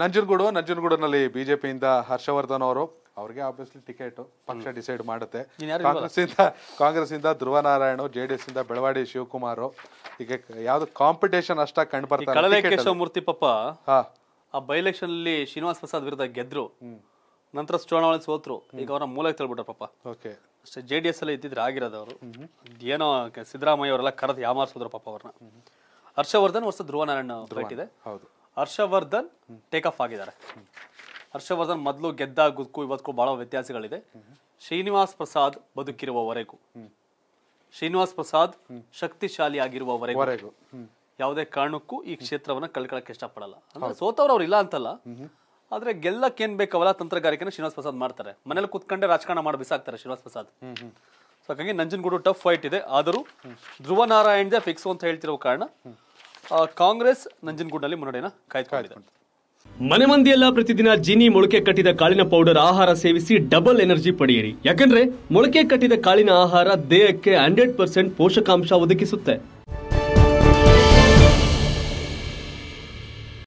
ನಂಜನಗೂಡು ನಂಜನಗೂಡಿನಲ್ಲಿ ಬಿಜೆಪಿಯಿಂದ ಹರ್ಷವರ್ಧನ್ ಅವರು ಅವ್ರಿಗೆ ಆಬ್ವಿಯಸ್ಲಿ ಟಿಕೆಟ್ ಪಕ್ಷ ಡಿಸೈಡ್ ಮಾಡುತ್ತೆ ಕಾಂಗ್ರೆಸ್ ಇಂದ ಕಾಂಗ್ರೆಸ್ ಇಂದ Dhruva Narayana J D S ಇಂದ ಬೆಳವಾಡಿ ಶಿವಕುಮಾರ್ ಈಗ ಯಾವ್ದು ಕಾಂಪಿಟೇಷನ್ ಅಷ್ಟ ಕಂಡು ಬರ್ತಾರೆ ಮೂರ್ತಿ ಪಪ್ಪ ಆ ಬೈ ಎಲೆಕ್ಷನ್ ಅಲ್ಲಿ ಶ್ರೀನಿವಾಸ್ ಪ್ರಸಾದ್ ವಿರುದ್ಧ ಗೆದ್ರು ನಂತರ ಚುನಾವಣೆ ಸೋತ್ರು ಈಗ ಅವರ ಮೂಲ ತಳ್ಬಿಟ್ರ ಪಪ್ಪ ಓಕೆ ಅಷ್ಟೇ ಜೆ ಡಿ ಎಸ್ ಅಲ್ಲಿ ಇದ್ದಿದ್ರೆ ಆಗಿರೋದು ಅವರು ಏನೋ ಸಿದ್ದರಾಮಯ್ಯ ಅವರೆಲ್ಲ ಕರೆದು ಯಾಮಾರಿಸಿದ್ರು ಪಾಪ ಅವ್ರನ್ನ ಹರ್ಷವರ್ಧನ್ ವರ್ಷ ಧ್ರುವ ನಾರಾಯಣ ಇದೆ ಹೌದು ಹರ್ಷವರ್ಧನ್ ಟೇಕ್ ಆಫ್ ಆಗಿದ್ದಾರೆ ಹರ್ಷವರ್ಧನ್ ಮೊದಲು ಗೆದ್ದ ಗುದ್ಕು ಇವತ್ತು ಬಹಳ ವ್ಯತ್ಯಾಸಗಳಿದೆ ಶ್ರೀನಿವಾಸ್ ಪ್ರಸಾದ್ ಬದುಕಿರುವವರೆಗೂ ಶ್ರೀನಿವಾಸ್ ಪ್ರಸಾದ್ ಶಕ್ತಿಶಾಲಿ ಆಗಿರುವವರೆಗೂ ಯಾವುದೇ ಕಾರಣಕ್ಕೂ ಈ ಕ್ಷೇತ್ರವನ್ನ ಕಳ್ಕೊಳಕ್ಕೆ ಇಷ್ಟಪಡಲ್ಲ ಅಂದ್ರೆ ಅವ್ರು ಇಲ್ಲ ಅಂತಲ್ಲ ಆದ್ರೆ ಗೆಲ್ಲಕ್ಕೆ ಏನ್ ಬೇಕವಲ್ಲ ತಂತ್ರಗಾರಿಕೆನ ಶ್ರೀನಿವಾಸ್ ಪ್ರಸಾದ್ ಮಾಡ್ತಾರೆ ಮನೇಲಿ ಕುತ್ಕೊಂಡೆ ರಾಜಕಾರಣ ಮಾಡಿ ಬಿಸಾಕ್ತಾರೆ ಶ್ರೀನಿವಾಸ್ ಪ್ರಸಾದ್ ಸೊ ಹಾಗಾಗಿ ನಂಜನಗೂಡು ಟಫ್ ಫೈಟ್ ಇದೆ ಆದರೂ ಧ್ರುವ ನಾರಾಯಣ್ ಫಿಕ್ಸ್ ಅಂತ ಹೇಳ್ತಿರೋ ಕಾರಣ ಕಾಂಗ್ರೆಸ್ ನಂಜನಗೂಡಿನಲ್ಲಿ ಮುನ್ನಡೆಯನ್ನು ಕಾಯ್ದುಕೊಂಡಿದೆ ಮನೆ ಮಂದಿಯೆಲ್ಲ ಪ್ರತಿದಿನ ಜಿನಿ ಮೊಳಕೆ ಕಟ್ಟಿದ ಕಾಳಿನ ಪೌಡರ್ ಆಹಾರ ಸೇವಿಸಿ ಡಬಲ್ ಎನರ್ಜಿ ಪಡೆಯಿರಿ ಯಾಕಂದ್ರೆ ಮೊಳಕೆ ಕಟ್ಟಿದ ಕಾಳಿನ ಆಹಾರ ದೇಹಕ್ಕೆ ಹಂಡ್ರೆಡ್ ಪರ್ಸೆಂಟ್ ಪೋಷಕಾಂಶ ಒದಗಿಸುತ್ತೆ